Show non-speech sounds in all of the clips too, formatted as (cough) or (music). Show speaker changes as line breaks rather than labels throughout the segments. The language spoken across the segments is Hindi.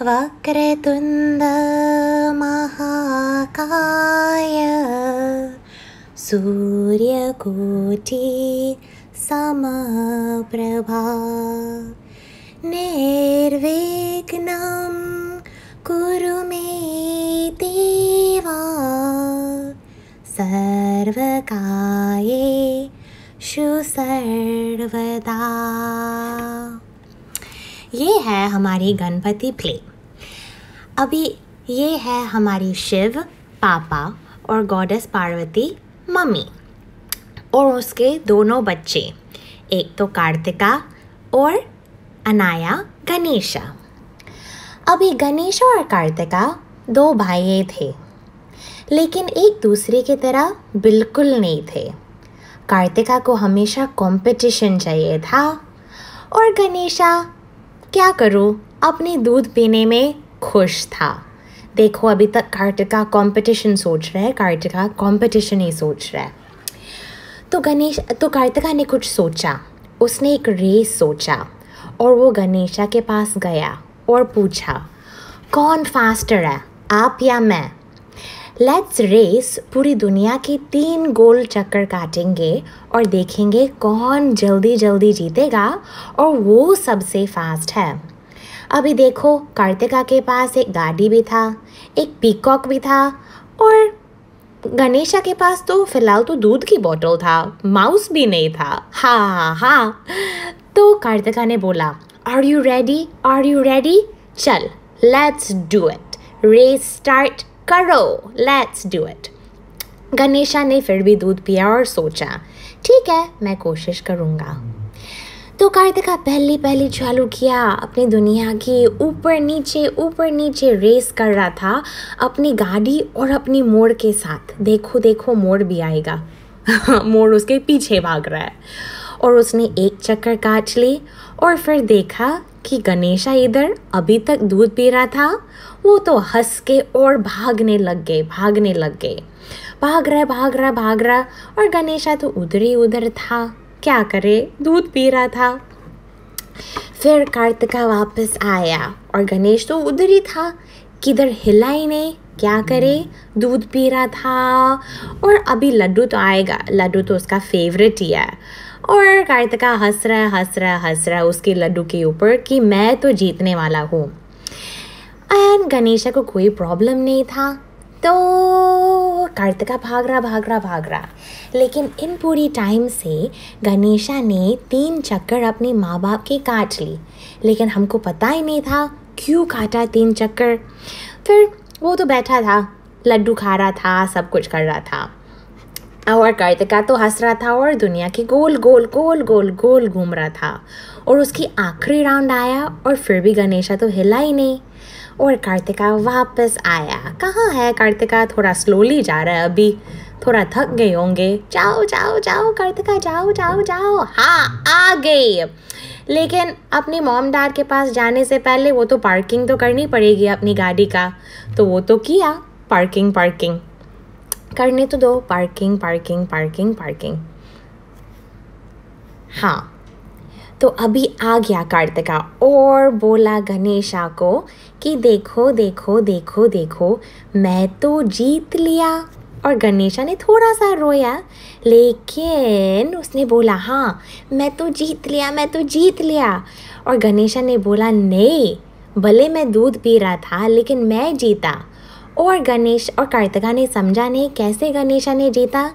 वक्रतुन्दमहाकाय सूर्यकोटि समप्रभा निर्विघ्नं कुरु मे ये है हमारी गणपति प्ले अभी ये है हमारी शिव पापा और गॉडेस पार्वती मम्मी और उसके दोनों बच्चे एक तो कार्तिका और अनाया गणेशा अभी गणेशा और कार्तिका दो भाई थे लेकिन एक दूसरे की तरह बिल्कुल नहीं थे कार्तिका को हमेशा कंपटीशन चाहिए था और गणेशा क्या करूँ अपने दूध पीने में खुश था देखो अभी तक कार्तिका कंपटीशन सोच रहा है कार्तिका कंपटीशन ही सोच रहा है तो गणेश तो कार्तिका ने कुछ सोचा उसने एक रेस सोचा और वो गणेशा के पास गया और पूछा कौन फास्टर है आप या मैं लेट्स रेस पूरी दुनिया के तीन गोल चक्कर काटेंगे और देखेंगे कौन जल्दी जल्दी जीतेगा और वो सबसे फास्ट है अभी देखो कार्तिका के पास एक गाड़ी भी था एक पीकॉक भी था और गणेशा के पास तो फिलहाल तो दूध की बोतल था माउस भी नहीं था हाँ, हाँ हाँ तो कार्तिका ने बोला are you ready are you ready चल let's do it race start करो लेट्स डू इट गणेशा ने फिर भी दूध पिया और सोचा ठीक है मैं कोशिश करूँगा तो कार्तिका पहली पहली चालू किया अपनी दुनिया की ऊपर नीचे ऊपर नीचे रेस कर रहा था अपनी गाड़ी और अपनी मोड़ के साथ देखो देखो मोड़ भी आएगा (laughs) मोड़ उसके पीछे भाग रहा है और उसने एक चक्कर काट ली और फिर देखा कि गणेशा इधर अभी तक दूध पी रहा था वो तो हंस के और भागने लग गए भागने लग गए भाग रहा भाग रहा भाग रहा और गणेशा तो उधर ही उधर था क्या करे दूध पी रहा था फिर कार्तिका वापस आया और गणेश तो उधर ही था किधर हिला ही नहीं क्या करे दूध पी रहा था और अभी लड्डू तो आएगा लड्डू तो उसका फेवरेट ही है और कार्तिका हंस रहा हंस रहा हंस रहा उसके लड्डू के ऊपर कि मैं तो जीतने वाला हूँ एंड गणेशा को कोई प्रॉब्लम नहीं था तो कार्तिका भाग रहा भाग रहा भाग रहा लेकिन इन पूरी टाइम से गणेशा ने तीन चक्कर अपने माँ बाप के काट ली लेकिन हमको पता ही नहीं था क्यों काटा तीन चक्कर फिर वो तो बैठा था लड्डू खा रहा था सब कुछ कर रहा था और कार्तिका तो हंस रहा था और दुनिया के गोल गोल गोल गोल गोल घूम रहा था और उसकी आखिरी राउंड आया और फिर भी गणेशा तो हिला ही नहीं और कार्तिका वापस आया कहाँ है कार्तिका थोड़ा स्लोली जा रहा है अभी थोड़ा थक गए होंगे जाओ जाओ जाओ कार्तिका जाओ जाओ जाओ हाँ आ गई लेकिन अपनी मॉम डार के पास जाने से पहले वो तो पार्किंग तो करनी पड़ेगी अपनी गाड़ी का तो वो तो किया पार्किंग पार्किंग करने तो दो पार्किंग पार्किंग पार्किंग पार्किंग हाँ तो अभी आ गया कार्तिका और बोला गणेशा को कि देखो देखो देखो देखो मैं तो जीत लिया और गणेशा ने थोड़ा सा रोया लेकिन उसने बोला हाँ मैं तो जीत लिया मैं तो जीत लिया और गणेशा ने बोला नहीं भले मैं दूध पी रहा था लेकिन मैं जीता और गणेश और कार्तिका ने समझा नहीं कैसे गणेशा ने जीता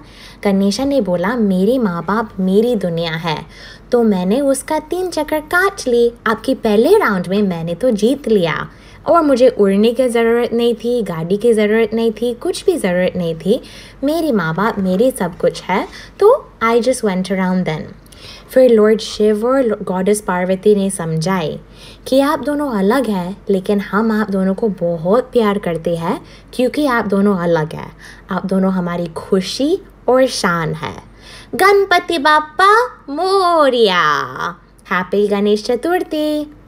गणेशा ने बोला मेरे माँ बाप मेरी दुनिया है तो मैंने उसका तीन चक्कर काट ली आपकी पहले राउंड में मैंने तो जीत लिया और मुझे उड़ने की ज़रूरत नहीं थी गाड़ी की ज़रूरत नहीं थी कुछ भी ज़रूरत नहीं थी मेरी माँ बाप मेरे सब कुछ है तो I just went around then फिर लॉर्ड शिव और गॉडेस पार्वती ने समझाए कि आप दोनों अलग हैं लेकिन हम आप दोनों को बहुत प्यार करते हैं क्योंकि आप दोनों अलग हैं आप दोनों हमारी खुशी और शान है गणपति बापा मोरिया हैप्पी गणेश चतुर्थी